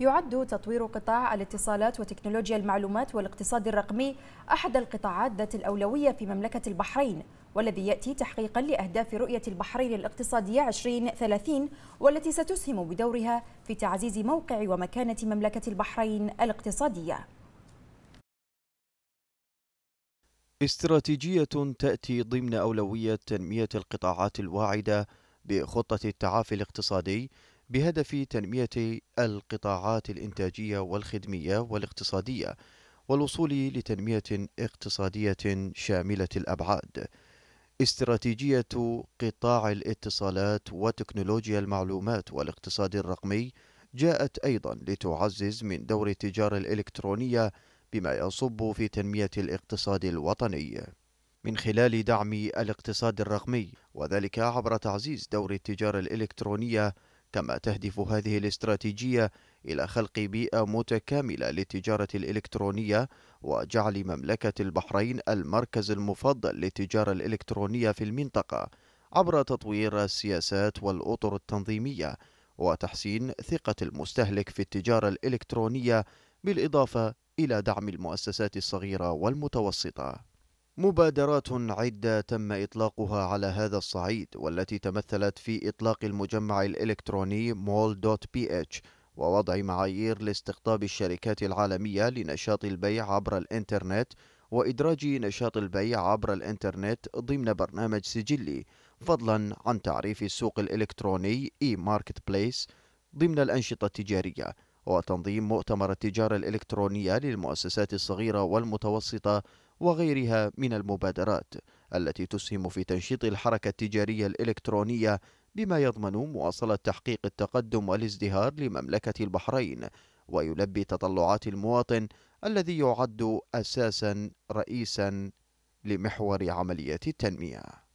يعد تطوير قطاع الاتصالات وتكنولوجيا المعلومات والاقتصاد الرقمي أحد القطاعات ذات الأولوية في مملكة البحرين والذي يأتي تحقيقا لأهداف رؤية البحرين الاقتصادية 2030 والتي ستسهم بدورها في تعزيز موقع ومكانة مملكة البحرين الاقتصادية استراتيجية تأتي ضمن أولوية تنمية القطاعات الواعدة بخطة التعافي الاقتصادي بهدف تنمية القطاعات الإنتاجية والخدمية والاقتصادية والوصول لتنمية اقتصادية شاملة الأبعاد. استراتيجية قطاع الاتصالات وتكنولوجيا المعلومات والاقتصاد الرقمي جاءت أيضا لتعزز من دور التجارة الإلكترونية بما يصب في تنمية الاقتصاد الوطني. من خلال دعم الاقتصاد الرقمي وذلك عبر تعزيز دور التجارة الإلكترونية كما تهدف هذه الاستراتيجية إلى خلق بيئة متكاملة للتجارة الإلكترونية وجعل مملكة البحرين المركز المفضل للتجارة الإلكترونية في المنطقة عبر تطوير السياسات والأطر التنظيمية وتحسين ثقة المستهلك في التجارة الإلكترونية بالإضافة إلى دعم المؤسسات الصغيرة والمتوسطة مبادرات عدة تم إطلاقها على هذا الصعيد والتي تمثلت في إطلاق المجمع الإلكتروني مول دوت بي اتش ووضع معايير لاستقطاب الشركات العالمية لنشاط البيع عبر الإنترنت وإدراج نشاط البيع عبر الإنترنت ضمن برنامج سجلي فضلا عن تعريف السوق الإلكتروني e e-marketplace ضمن الأنشطة التجارية وتنظيم مؤتمر التجارة الإلكترونية للمؤسسات الصغيرة والمتوسطة وغيرها من المبادرات التي تسهم في تنشيط الحركة التجارية الإلكترونية بما يضمن مواصلة تحقيق التقدم والازدهار لمملكة البحرين ويلبي تطلعات المواطن الذي يعد أساسا رئيسا لمحور عملية التنمية